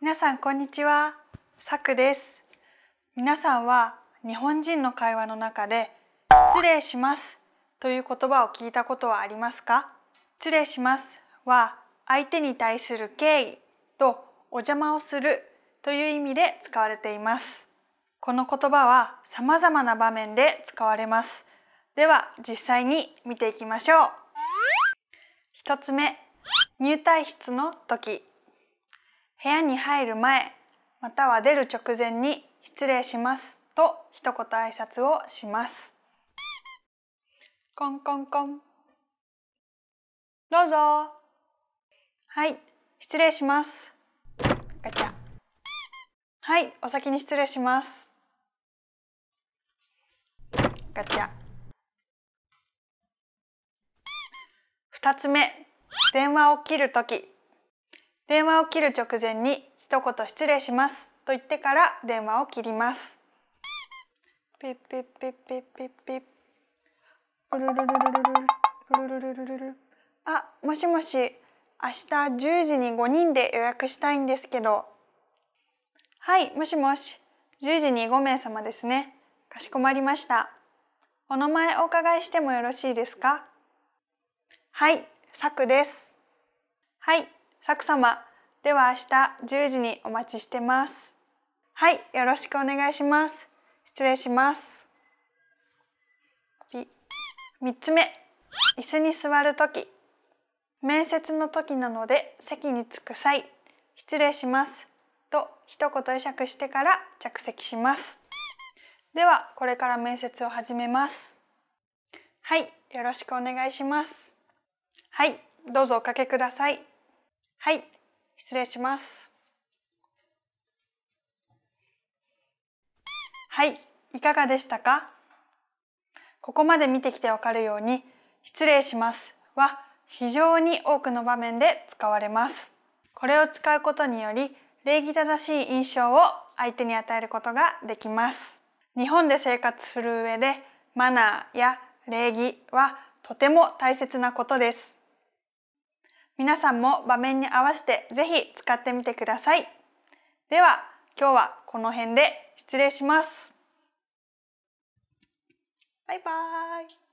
皆さんこんにちはさくです皆さんは日本人の会話の中で失礼しますという言葉を聞いたことはありますか失礼しますは相手に対する敬意とお邪魔をするという意味で使われていますこの言葉は様々な場面で使われますでは実際に見ていきましょう1つ目入退室の時部屋に入る前または出る直前に失礼しますと一言挨拶をしますコンコンコンどうぞはい失礼しますガチャはいお先に失礼しますガチャ2つ目電話を切るとき電話を切る直前に一言失礼しますと言ってから電話を切ります。ピッピッピッピッピッピッ。ルルルルルルルルルルルル。あ、もしもし、明日10時に5人で予約したいんですけど。はい、もしもし、10時に5名様ですね。かしこまりました。お名前お伺いしてもよろしいですかはい、さくです。はい、作様では明日10時にお待ちしてますはいよろしくお願いします失礼します3つ目椅子に座るとき面接の時なので席に着く際失礼しますと一言会釈してから着席しますではこれから面接を始めますはいよろしくお願いしますはいどうぞおかけくださいはい、失礼します。はい、いかがでしたかここまで見てきてわかるように、失礼しますは非常に多くの場面で使われます。これを使うことにより、礼儀正しい印象を相手に与えることができます。日本で生活する上で、マナーや礼儀はとても大切なことです。皆さんも場面に合わせてぜひ使ってみてください。では今日はこの辺で失礼します。バイバイ。